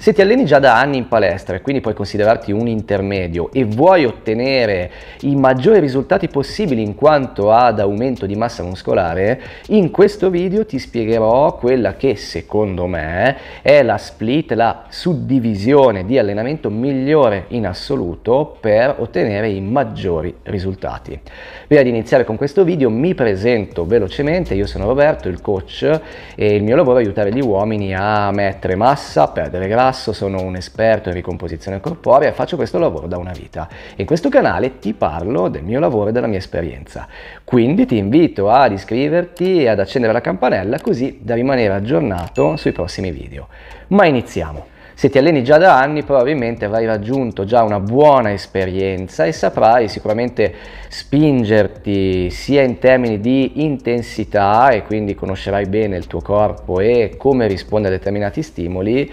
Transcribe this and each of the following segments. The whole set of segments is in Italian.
Se ti alleni già da anni in palestra e quindi puoi considerarti un intermedio e vuoi ottenere i maggiori risultati possibili in quanto ad aumento di massa muscolare, in questo video ti spiegherò quella che secondo me è la split, la suddivisione di allenamento migliore in assoluto per ottenere i maggiori risultati. Prima di iniziare con questo video mi presento velocemente, io sono Roberto, il coach e il mio lavoro è aiutare gli uomini a mettere massa, perdere grado basso, sono un esperto in ricomposizione corporea e faccio questo lavoro da una vita. In questo canale ti parlo del mio lavoro e della mia esperienza. Quindi ti invito ad iscriverti e ad accendere la campanella così da rimanere aggiornato sui prossimi video. Ma iniziamo! Se ti alleni già da anni probabilmente avrai raggiunto già una buona esperienza e saprai sicuramente spingerti sia in termini di intensità e quindi conoscerai bene il tuo corpo e come risponde a determinati stimoli,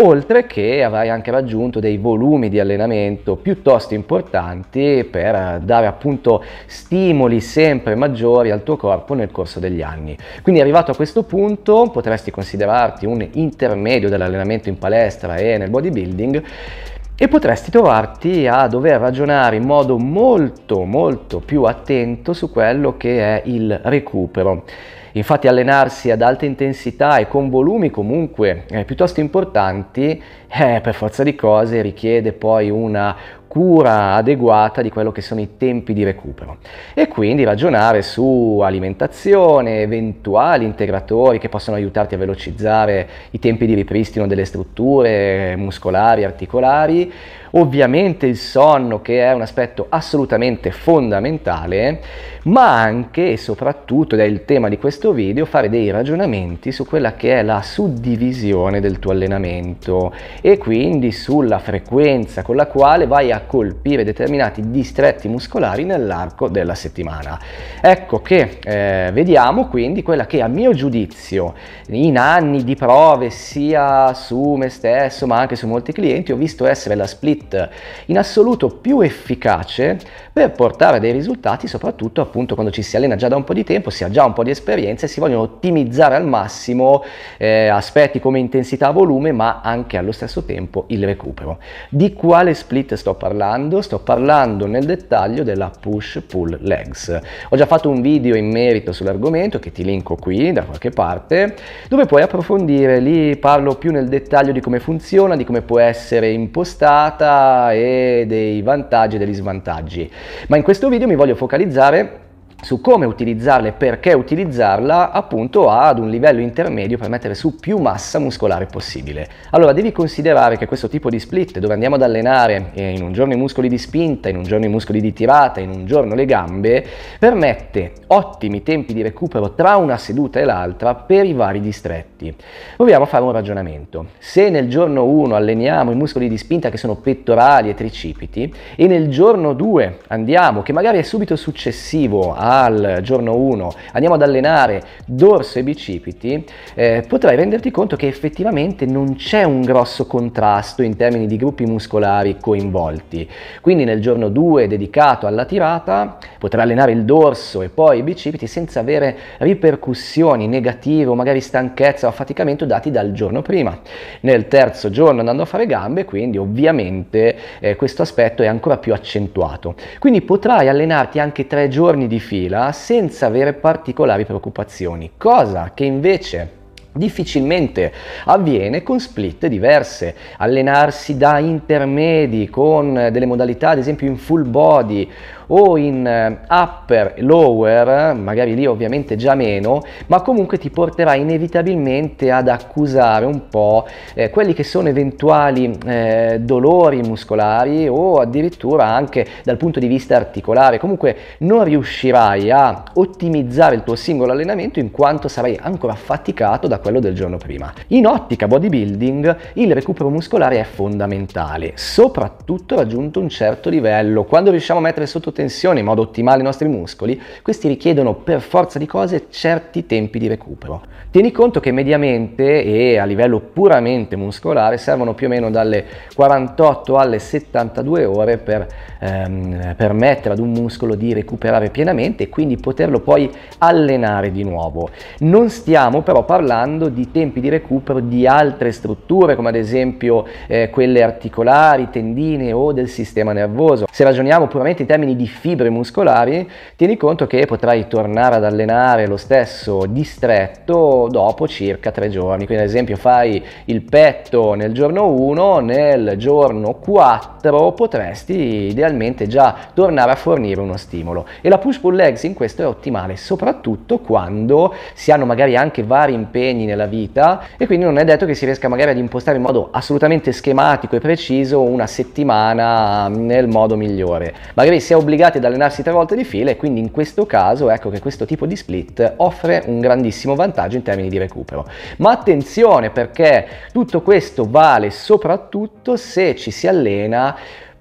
oltre che avrai anche raggiunto dei volumi di allenamento piuttosto importanti per dare appunto stimoli sempre maggiori al tuo corpo nel corso degli anni. Quindi arrivato a questo punto potresti considerarti un intermedio dell'allenamento in palestra e nel bodybuilding e potresti trovarti a dover ragionare in modo molto molto più attento su quello che è il recupero. Infatti allenarsi ad alta intensità e con volumi comunque eh, piuttosto importanti eh, per forza di cose richiede poi una cura adeguata di quello che sono i tempi di recupero e quindi ragionare su alimentazione, eventuali integratori che possono aiutarti a velocizzare i tempi di ripristino delle strutture eh, muscolari, articolari ovviamente il sonno che è un aspetto assolutamente fondamentale, ma anche e soprattutto, ed è il tema di questo video, fare dei ragionamenti su quella che è la suddivisione del tuo allenamento e quindi sulla frequenza con la quale vai a colpire determinati distretti muscolari nell'arco della settimana. Ecco che eh, vediamo quindi quella che a mio giudizio in anni di prove sia su me stesso ma anche su molti clienti ho visto essere la split kit in assoluto più efficace per portare dei risultati, soprattutto appunto quando ci si allena già da un po' di tempo, si ha già un po' di esperienza e si vogliono ottimizzare al massimo eh, aspetti come intensità, volume, ma anche allo stesso tempo il recupero. Di quale split sto parlando? Sto parlando nel dettaglio della push pull legs. Ho già fatto un video in merito sull'argomento che ti linko qui da qualche parte, dove puoi approfondire, lì parlo più nel dettaglio di come funziona, di come può essere impostata e dei vantaggi e degli svantaggi. Ma in questo video mi voglio focalizzare su come utilizzarla e perché utilizzarla appunto ad un livello intermedio per mettere su più massa muscolare possibile. Allora devi considerare che questo tipo di split dove andiamo ad allenare eh, in un giorno i muscoli di spinta, in un giorno i muscoli di tirata, in un giorno le gambe, permette ottimi tempi di recupero tra una seduta e l'altra per i vari distretti. Proviamo a fare un ragionamento. Se nel giorno 1 alleniamo i muscoli di spinta che sono pettorali e tricipiti e nel giorno 2 andiamo, che magari è subito successivo a al giorno 1 andiamo ad allenare dorso e bicipiti, eh, potrai renderti conto che effettivamente non c'è un grosso contrasto in termini di gruppi muscolari coinvolti. Quindi nel giorno 2 dedicato alla tirata potrai allenare il dorso e poi i bicipiti senza avere ripercussioni negative o magari stanchezza o affaticamento dati dal giorno prima. Nel terzo giorno andando a fare gambe, quindi ovviamente eh, questo aspetto è ancora più accentuato. Quindi potrai allenarti anche tre giorni di fila fila senza avere particolari preoccupazioni, cosa che invece difficilmente avviene con split diverse. Allenarsi da intermedi con delle modalità ad esempio in full body o in eh, upper e lower, magari lì ovviamente già meno, ma comunque ti porterà inevitabilmente ad accusare un po' eh, quelli che sono eventuali eh, dolori muscolari o addirittura anche dal punto di vista articolare. Comunque non riuscirai a ottimizzare il tuo singolo allenamento in quanto sarai ancora affaticato da quello del giorno prima. In ottica bodybuilding il recupero muscolare è fondamentale, soprattutto raggiunto un certo livello. Quando riusciamo a mettere sotto tensione in modo ottimale i nostri muscoli, questi richiedono per forza di cose certi tempi di recupero. Tieni conto che mediamente e a livello puramente muscolare servono più o meno dalle 48 alle 72 ore per ehm, permettere ad un muscolo di recuperare pienamente e quindi poterlo poi allenare di nuovo. Non stiamo però parlando di tempi di recupero di altre strutture come ad esempio eh, quelle articolari, tendine o del sistema nervoso. Se ragioniamo puramente in termini di fibre muscolari, tieni conto che potrai tornare ad allenare lo stesso distretto dopo circa tre giorni. Quindi ad esempio fai il petto nel giorno 1, nel giorno 4 potresti idealmente già tornare a fornire uno stimolo. E la push pull legs in questo è ottimale, soprattutto quando si hanno magari anche vari impegni nella vita e quindi non è detto che si riesca magari ad impostare in modo assolutamente schematico e preciso una settimana nel modo migliore. Magari si è obbligato obbligati ad allenarsi tre volte di fila e quindi in questo caso ecco che questo tipo di split offre un grandissimo vantaggio in termini di recupero. Ma attenzione perché tutto questo vale soprattutto se ci si allena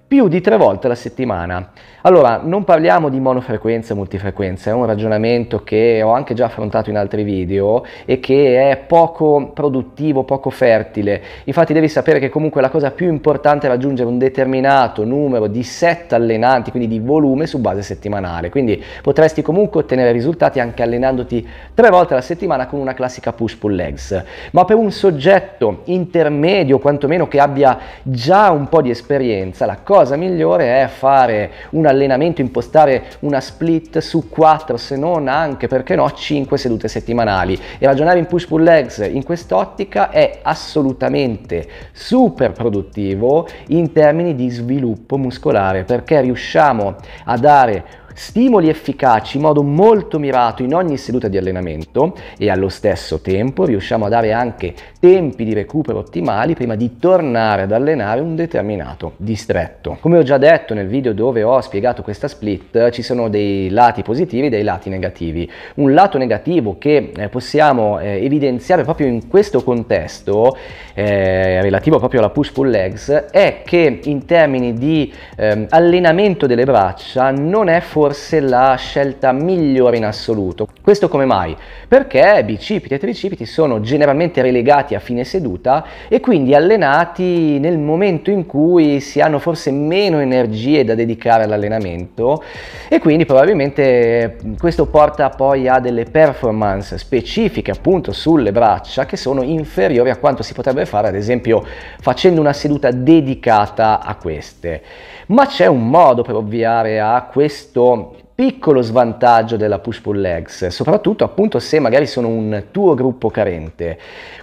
più di tre volte alla settimana. Allora, non parliamo di monofrequenza e multifrequenza, è un ragionamento che ho anche già affrontato in altri video e che è poco produttivo, poco fertile. Infatti devi sapere che comunque la cosa più importante è raggiungere un determinato numero di set allenanti, quindi di volume su base settimanale. Quindi potresti comunque ottenere risultati anche allenandoti tre volte alla settimana con una classica push-pull legs. Ma per un soggetto intermedio, quantomeno che abbia già un po' di esperienza, la cosa cosa migliore è fare un allenamento, impostare una split su 4, se non anche, perché no, 5 sedute settimanali. E ragionare in push-pull legs in quest'ottica è assolutamente super produttivo in termini di sviluppo muscolare, perché riusciamo a dare stimoli efficaci in modo molto mirato in ogni seduta di allenamento e allo stesso tempo riusciamo a dare anche tempi di recupero ottimali prima di tornare ad allenare un determinato distretto. Come ho già detto nel video dove ho spiegato questa split ci sono dei lati positivi e dei lati negativi. Un lato negativo che eh, possiamo eh, evidenziare proprio in questo contesto eh, relativo proprio alla push pull legs è che in termini di eh, allenamento delle braccia non è forse forse la scelta migliore in assoluto. Questo come mai? Perché bicipiti e tricipiti sono generalmente relegati a fine seduta e quindi allenati nel momento in cui si hanno forse meno energie da dedicare all'allenamento e quindi probabilmente questo porta poi a delle performance specifiche appunto sulle braccia che sono inferiori a quanto si potrebbe fare ad esempio facendo una seduta dedicata a queste ma c'è un modo per ovviare a questo piccolo svantaggio della push pull legs, soprattutto appunto se magari sono un tuo gruppo carente.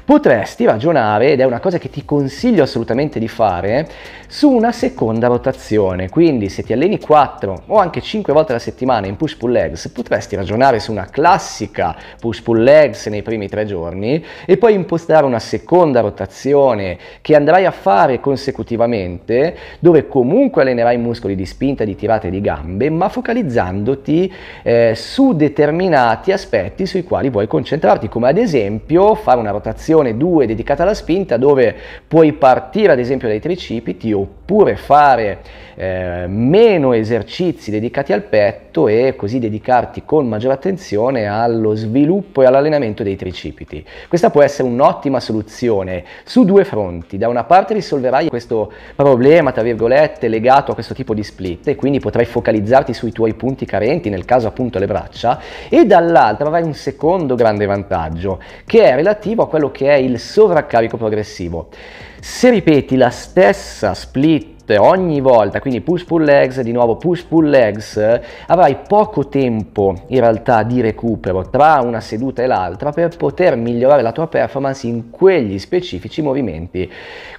Potresti ragionare, ed è una cosa che ti consiglio assolutamente di fare, su una seconda rotazione, quindi se ti alleni 4 o anche 5 volte alla settimana in push pull legs, potresti ragionare su una classica push pull legs nei primi tre giorni e poi impostare una seconda rotazione che andrai a fare consecutivamente, dove comunque allenerai i muscoli di spinta, di tirate e di gambe, ma focalizzando focalizzandoti eh, su determinati aspetti sui quali vuoi concentrarti, come ad esempio fare una rotazione 2 dedicata alla spinta dove puoi partire ad esempio dai tricipiti oppure fare eh, meno esercizi dedicati al petto e così dedicarti con maggiore attenzione allo sviluppo e all'allenamento dei tricipiti. Questa può essere un'ottima soluzione su due fronti. Da una parte risolverai questo problema, tra virgolette, legato a questo tipo di split e quindi potrai focalizzarti sui tuoi punti carenti, nel caso appunto le braccia, e dall'altra avrai un secondo grande vantaggio che è relativo a quello che è il sovraccarico progressivo. Se ripeti la stessa split ogni volta, quindi push pull legs, di nuovo push pull legs, avrai poco tempo in realtà di recupero tra una seduta e l'altra per poter migliorare la tua performance in quegli specifici movimenti.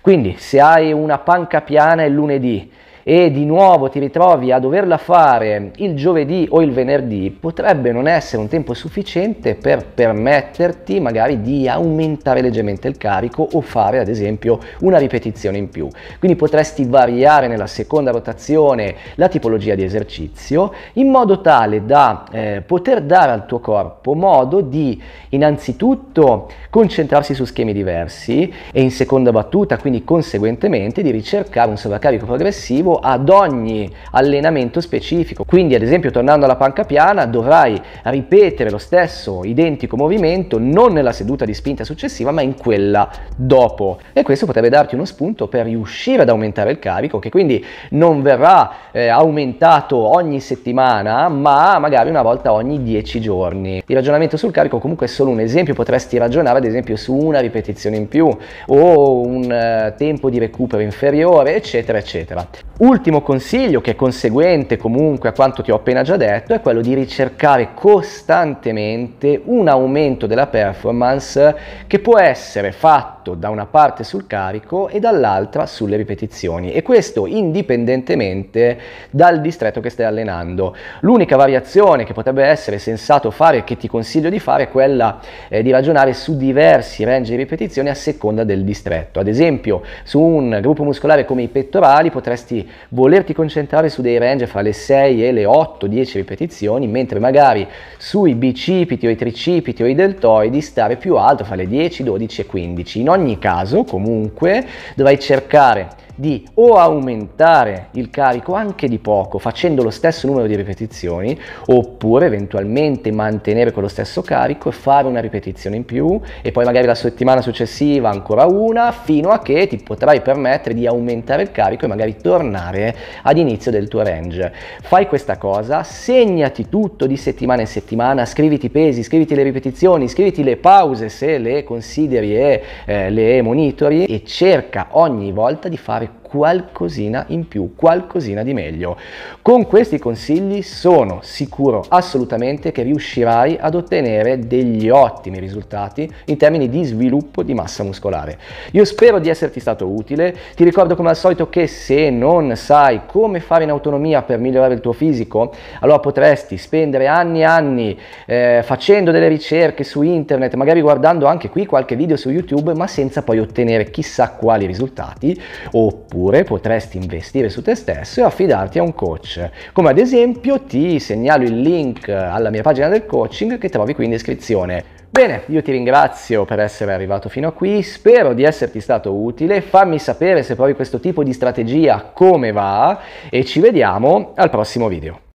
Quindi se hai una panca piana il lunedì, e di nuovo ti ritrovi a doverla fare il giovedì o il venerdì, potrebbe non essere un tempo sufficiente per permetterti magari di aumentare leggermente il carico o fare ad esempio una ripetizione in più. Quindi potresti variare nella seconda rotazione la tipologia di esercizio in modo tale da eh, poter dare al tuo corpo modo di innanzitutto concentrarsi su schemi diversi e in seconda battuta quindi conseguentemente di ricercare un sovraccarico progressivo ad ogni allenamento specifico. Quindi ad esempio tornando alla panca piana dovrai ripetere lo stesso identico movimento non nella seduta di spinta successiva ma in quella dopo. E questo potrebbe darti uno spunto per riuscire ad aumentare il carico che quindi non verrà eh, aumentato ogni settimana ma magari una volta ogni 10 giorni. Il ragionamento sul carico comunque è solo un esempio, potresti ragionare ad esempio su una ripetizione in più o un eh, tempo di recupero inferiore eccetera eccetera. Ultimo consiglio, che è conseguente comunque a quanto ti ho appena già detto, è quello di ricercare costantemente un aumento della performance che può essere fatto da una parte sul carico e dall'altra sulle ripetizioni e questo indipendentemente dal distretto che stai allenando. L'unica variazione che potrebbe essere sensato fare, che ti consiglio di fare, è quella eh, di ragionare su diversi range di ripetizioni a seconda del distretto. Ad esempio su un gruppo muscolare come i pettorali potresti volerti concentrare su dei range fra le 6 e le 8-10 ripetizioni, mentre magari sui bicipiti o i tricipiti o i deltoidi stare più alto fra le 10, 12 e 15. In ogni caso, comunque, dovrai cercare di o aumentare il carico anche di poco facendo lo stesso numero di ripetizioni oppure eventualmente mantenere quello stesso carico e fare una ripetizione in più e poi magari la settimana successiva ancora una fino a che ti potrai permettere di aumentare il carico e magari tornare ad inizio del tuo range. Fai questa cosa, segnati tutto di settimana in settimana, scriviti i pesi, scriviti le ripetizioni, scriviti le pause se le consideri e eh, le monitori e cerca ogni volta di fare Гарик qualcosina in più, qualcosina di meglio. Con questi consigli sono sicuro assolutamente che riuscirai ad ottenere degli ottimi risultati in termini di sviluppo di massa muscolare. Io spero di esserti stato utile, ti ricordo come al solito che se non sai come fare in autonomia per migliorare il tuo fisico, allora potresti spendere anni e anni eh, facendo delle ricerche su internet, magari guardando anche qui qualche video su YouTube, ma senza poi ottenere chissà quali risultati, oppure Oppure potresti investire su te stesso e affidarti a un coach. Come ad esempio ti segnalo il link alla mia pagina del coaching che trovi qui in descrizione. Bene, io ti ringrazio per essere arrivato fino a qui, spero di esserti stato utile, fammi sapere se provi questo tipo di strategia come va e ci vediamo al prossimo video.